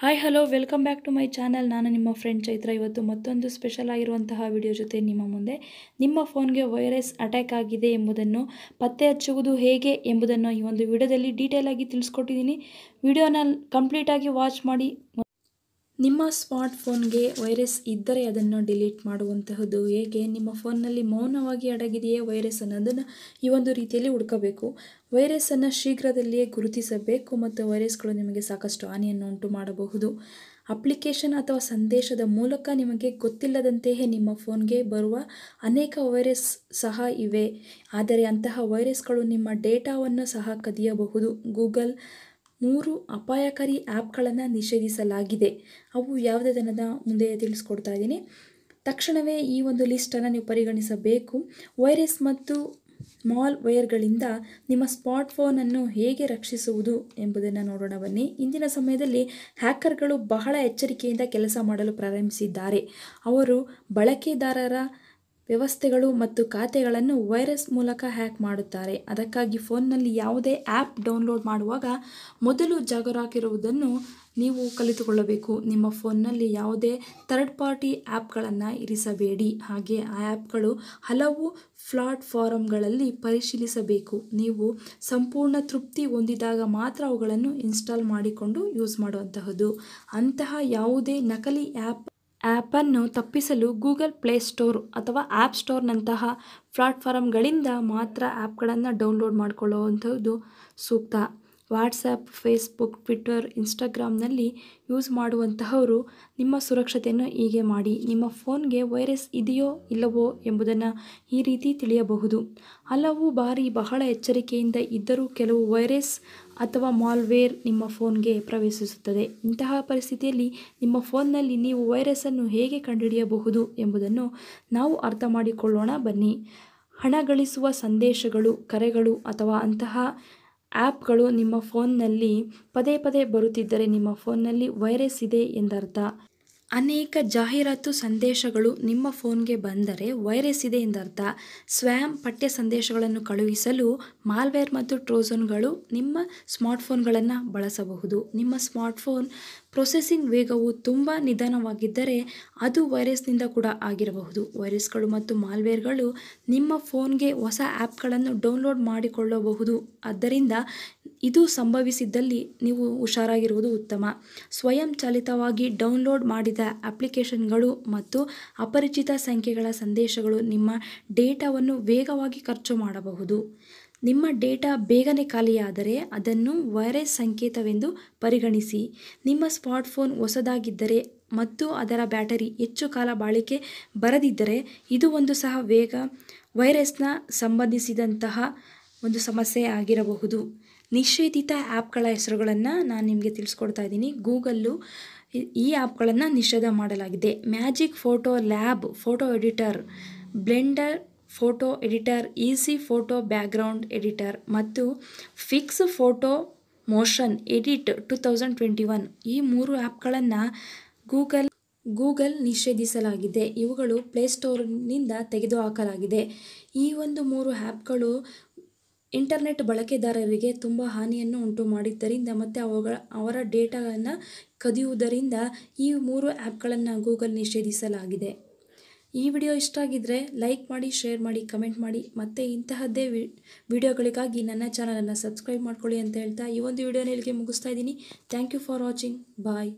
hi hello welcome back to my channel ನಾನು ನಿಮ್ಮ friend Chaitra ಇವತ್ತು ಮತ್ತೊಂದು ಸ್ಪೆಷಲ್ ಆಗಿರುವಂತಹ ವಿಡಿಯೋ ಜೊತೆ ನಿಮ್ಮ ಮುಂದೆ ನಿಮ್ಮ ಫೋನ್ಗೆ ವೈರಸ್ ಅಟ್ಯಾಕ್ ಆಗಿದೆ ಎಂಬುದನ್ನು ಪತ್ತೆ ಹಚ್ಚುವುದು ಹೇಗೆ ಎಂಬುದನ್ನು ಈ ಒಂದು ವಿಡಿಯೋದಲ್ಲಿ ಡೀಟೇಲಾಗಿ ತಿಳಿಸ್ಕೊಟ್ಟಿದ್ದೀನಿ ವಿಡಿಯೋನ ಕಂಪ್ಲೀಟಾಗಿ ವಾಚ್ ಮಾಡಿ ನಿಮ್ಮ ಸ್ಮಾರ್ಟ್ಫೋನ್ಗೆ ವೈರಸ್ ಇದ್ದರೆ ಅದನ್ನು ಡಿಲೀಟ್ ಮಾಡುವಂತಹದ್ದು ಹೇಗೆ ನಿಮ್ಮ ಫೋನ್ನಲ್ಲಿ ಮೌನವಾಗಿ ಅಡಗಿದೆಯೇ ವೈರಸ್ ಅನ್ನೋದನ್ನು ಈ ಒಂದು ರೀತಿಯಲ್ಲಿ ಹುಡುಕಬೇಕು ವೈರಸ್ಸನ್ನು ಶೀಘ್ರದಲ್ಲಿಯೇ ಗುರುತಿಸಬೇಕು ಮತ್ತು ವೈರಸ್ಗಳು ನಿಮಗೆ ಸಾಕಷ್ಟು ಹಾನಿಯನ್ನು ಉಂಟು ಮಾಡಬಹುದು ಅಪ್ಲಿಕೇಶನ್ ಅಥವಾ ಸಂದೇಶದ ಮೂಲಕ ನಿಮಗೆ ಗೊತ್ತಿಲ್ಲದಂತೆಯೇ ನಿಮ್ಮ ಫೋನ್ಗೆ ಬರುವ ಅನೇಕ ವೈರಸ್ ಸಹ ಇವೆ ಆದರೆ ಅಂತಹ ವೈರಸ್ಗಳು ನಿಮ್ಮ ಡೇಟಾವನ್ನು ಸಹ ಕದಿಯಬಹುದು ಗೂಗಲ್ ಮೂರು ಅಪಾಯಕಾರಿ ಆ್ಯಪ್ಗಳನ್ನು ನಿಷೇಧಿಸಲಾಗಿದೆ ಅವು ಯಾವುದೇ ದನದ ಮುಂದೆ ತಿಳಿಸ್ಕೊಡ್ತಾ ಇದ್ದೀನಿ ತಕ್ಷಣವೇ ಈ ಒಂದು ಲಿಸ್ಟನ್ನು ನೀವು ಪರಿಗಣಿಸಬೇಕು ವೈರಸ್ ಮತ್ತು ಮಾಲ್ ವೈರ್ಗಳಿಂದ ನಿಮ್ಮ ಸ್ಮಾರ್ಟ್ಫೋನನ್ನು ಹೇಗೆ ರಕ್ಷಿಸುವುದು ಎಂಬುದನ್ನು ನೋಡೋಣ ಬನ್ನಿ ಇಂದಿನ ಸಮಯದಲ್ಲಿ ಹ್ಯಾಕರ್ಗಳು ಬಹಳ ಎಚ್ಚರಿಕೆಯಿಂದ ಕೆಲಸ ಮಾಡಲು ಪ್ರಾರಂಭಿಸಿದ್ದಾರೆ ಅವರು ಬಳಕೆದಾರರ ವ್ಯವಸ್ಥೆಗಳು ಮತ್ತು ಖಾತೆಗಳನ್ನು ವೈರಸ್ ಮೂಲಕ ಹ್ಯಾಕ್ ಮಾಡುತ್ತಾರೆ ಅದಕ್ಕಾಗಿ ಫೋನ್ನಲ್ಲಿ ಯಾವುದೇ ಆ್ಯಪ್ ಡೌನ್ಲೋಡ್ ಮಾಡುವಾಗ ಮೊದಲು ಜಾಗರಾಗಿರುವುದನ್ನು ನೀವು ಕಲಿತುಕೊಳ್ಳಬೇಕು ನಿಮ್ಮ ಫೋನ್ನಲ್ಲಿ ಯಾವುದೇ ಥರ್ಡ್ ಪಾರ್ಟಿ ಆ್ಯಪ್ಗಳನ್ನು ಇರಿಸಬೇಡಿ ಹಾಗೆ ಆ ಆ್ಯಪ್ಗಳು ಹಲವು ಫ್ಲಾಟ್ ಫಾರಮ್ಗಳಲ್ಲಿ ಪರಿಶೀಲಿಸಬೇಕು ನೀವು ಸಂಪೂರ್ಣ ತೃಪ್ತಿ ಹೊಂದಿದಾಗ ಮಾತ್ರ ಅವುಗಳನ್ನು ಇನ್ಸ್ಟಾಲ್ ಮಾಡಿಕೊಂಡು ಯೂಸ್ ಮಾಡುವಂತಹದ್ದು ಅಂತಹ ಯಾವುದೇ ನಕಲಿ ಆ್ಯಪ್ ಆ್ಯಪನ್ನು ತಪ್ಪಿಸಲು ಗೂಗಲ್ ಪ್ಲೇ ಸ್ಟೋರ್ ಅಥವಾ ಆ್ಯಪ್ ಸ್ಟೋರ್ನಂತಹ ಪ್ಲಾಟ್ಫಾರ್ಮ್ಗಳಿಂದ ಮಾತ್ರ ಆ್ಯಪ್ಗಳನ್ನು ಡೌನ್ಲೋಡ್ ಮಾಡಿಕೊಳ್ಳುವಂಥದ್ದು ಸೂಕ್ತ ವಾಟ್ಸಪ್ ಫೇಸ್ಬುಕ್ ಟ್ವಿಟರ್ ಇನ್ಸ್ಟಾಗ್ರಾಮ್ನಲ್ಲಿ ಯೂಸ್ ಮಾಡುವಂತಹವರು ನಿಮ್ಮ ಸುರಕ್ಷತೆಯನ್ನು ಹೀಗೆ ಮಾಡಿ ನಿಮ್ಮ ಫೋನ್ಗೆ ವೈರಸ್ ಇದೆಯೋ ಇಲ್ಲವೋ ಎಂಬುದನ್ನು ಈ ರೀತಿ ತಿಳಿಯಬಹುದು ಹಲವು ಬಾರಿ ಬಹಳ ಎಚ್ಚರಿಕೆಯಿಂದ ಇದ್ದರೂ ಕೆಲವು ವೈರಸ್ ಅಥವಾ ಮಾಲ್ವೇರ್ ನಿಮ್ಮ ಫೋನ್ಗೆ ಪ್ರವೇಶಿಸುತ್ತದೆ ಇಂತಹ ಪರಿಸ್ಥಿತಿಯಲ್ಲಿ ನಿಮ್ಮ ಫೋನ್ನಲ್ಲಿ ನೀವು ವೈರಸ್ಸನ್ನು ಹೇಗೆ ಕಂಡುಹಿಡಿಯಬಹುದು ಎಂಬುದನ್ನು ನಾವು ಅರ್ಥ ಮಾಡಿಕೊಳ್ಳೋಣ ಬನ್ನಿ ಹಣ ಗಳಿಸುವ ಸಂದೇಶಗಳು ಕರೆಗಳು ಅಥವಾ ಅಂತಹ ಆ್ಯಪ್ಗಳು ನಿಮ್ಮ ಫೋನ್ನಲ್ಲಿ ಪದೇ ಪದೇ ಬರುತ್ತಿದ್ದರೆ ನಿಮ್ಮ ಫೋನ್ನಲ್ಲಿ ವೈರಸ್ ಇದೆ ಎಂದರ್ಥ ಅನೇಕ ಜಾಹೀರಾತು ಸಂದೇಶಗಳು ನಿಮ್ಮ ಫೋನ್ಗೆ ಬಂದರೆ ವೈರಸ್ ಇದೆ ಎಂದರ್ಥ ಸ್ವಯಂ ಪಠ್ಯ ಸಂದೇಶಗಳನ್ನು ಕಳುಹಿಸಲು ಮಾಲ್ವೇರ್ ಮತ್ತು ಟ್ರೋಜನ್ಗಳು ನಿಮ್ಮ ಸ್ಮಾರ್ಟ್ಫೋನ್ಗಳನ್ನು ಬಳಸಬಹುದು ನಿಮ್ಮ ಸ್ಮಾರ್ಟ್ಫೋನ್ ಪ್ರೊಸೆಸಿಂಗ್ ವೇಗವು ತುಂಬ ನಿಧಾನವಾಗಿದ್ದರೆ ಅದು ವೈರಸ್ನಿಂದ ಕೂಡ ಆಗಿರಬಹುದು ವೈರಸ್ಗಳು ಮತ್ತು ಮಾಲ್ವೇರ್ಗಳು ನಿಮ್ಮ ಫೋನ್ಗೆ ಹೊಸ ಆ್ಯಪ್ಗಳನ್ನು ಡೌನ್ಲೋಡ್ ಮಾಡಿಕೊಳ್ಳಬಹುದು ಆದ್ದರಿಂದ ಇದು ಸಂಭವಿಸಿದ್ದಲ್ಲಿ ನೀವು ಹುಷಾರಾಗಿರುವುದು ಉತ್ತಮ ಸ್ವಯಂಚಾಲಿತವಾಗಿ ಡೌನ್ಲೋಡ್ ಮಾಡಿದ ಅಪ್ಲಿಕೇಶನ್ಗಳು ಮತ್ತು ಅಪರಿಚಿತ ಸಂಖ್ಯೆಗಳ ಸಂದೇಶಗಳು ನಿಮ್ಮ ಡೇಟಾವನ್ನು ವೇಗವಾಗಿ ಖರ್ಚು ಮಾಡಬಹುದು ನಿಮ್ಮ ಡೇಟಾ ಬೇಗನೆ ಖಾಲಿಯಾದರೆ ಅದನ್ನು ವೈರಸ್ ಸಂಕೇತವೆಂದು ಪರಿಗಣಿಸಿ ನಿಮ್ಮ ಸ್ಮಾರ್ಟ್ಫೋನ್ ಹೊಸದಾಗಿದ್ದರೆ ಮತ್ತು ಅದರ ಬ್ಯಾಟರಿ ಹೆಚ್ಚು ಕಾಲ ಬಾಳಿಕೆ ಬರದಿದ್ದರೆ ಇದು ಒಂದು ಸಹ ವೇಗ ವೈರಸ್ನ ಸಂಬಂಧಿಸಿದಂತಹ ಒಂದು ಸಮಸ್ಯೆ ಆಗಿರಬಹುದು ನಿಷೇಧಿತ ಆ್ಯಪ್ಗಳ ಹೆಸರುಗಳನ್ನು ನಾನು ನಿಮಗೆ ತಿಳಿಸ್ಕೊಡ್ತಾ ಇದ್ದೀನಿ ಗೂಗಲ್ಲು ಈ ಆ್ಯಪ್ಗಳನ್ನು ನಿಷೇಧ ಮಾಡಲಾಗಿದೆ magic photo lab photo editor blender photo editor easy photo background editor ಮತ್ತು fix photo motion edit two thousand twenty one ಈ ಮೂರು ಆ್ಯಪ್ಗಳನ್ನು ಗೂಗಲ್ ಗೂಗಲ್ ನಿಷೇಧಿಸಲಾಗಿದೆ ಇವುಗಳು ಪ್ಲೇಸ್ಟೋರ್ನಿಂದ ತೆಗೆದುಹಾಕಲಾಗಿದೆ ಈ ಒಂದು ಮೂರು ಆ್ಯಪ್ಗಳು ಇಂಟರ್ನೆಟ್ ಬಳಕೆದಾರರಿಗೆ ತುಂಬ ಹಾನಿಯನ್ನು ಉಂಟು ಮಾಡಿದ್ದರಿಂದ ಮತ್ತು ಅವುಗಳ ಅವರ ಡೇಟಾವನ್ನು ಕದಿಯುವುದರಿಂದ ಈ ಮೂರು ಆ್ಯಪ್ಗಳನ್ನು ಗೂಗಲ್ ನಿಷೇಧಿಸಲಾಗಿದೆ ಈ ವಿಡಿಯೋ ಇಷ್ಟ ಆಗಿದ್ದರೆ ಲೈಕ್ ಮಾಡಿ ಶೇರ್ ಮಾಡಿ ಕಮೆಂಟ್ ಮಾಡಿ ಮತ್ತು ಇಂತಹದ್ದೇ ವಿಡಿಯೋಗಳಿಗಾಗಿ ನನ್ನ ಚಾನಲನ್ನು ಸಬ್ಸ್ಕ್ರೈಬ್ ಮಾಡ್ಕೊಳ್ಳಿ ಅಂತ ಹೇಳ್ತಾ ಈ ಒಂದು ವಿಡಿಯೋನ ಇಲ್ಲಿಗೆ ಮುಗಿಸ್ತಾ ಇದ್ದೀನಿ thank you for watching bye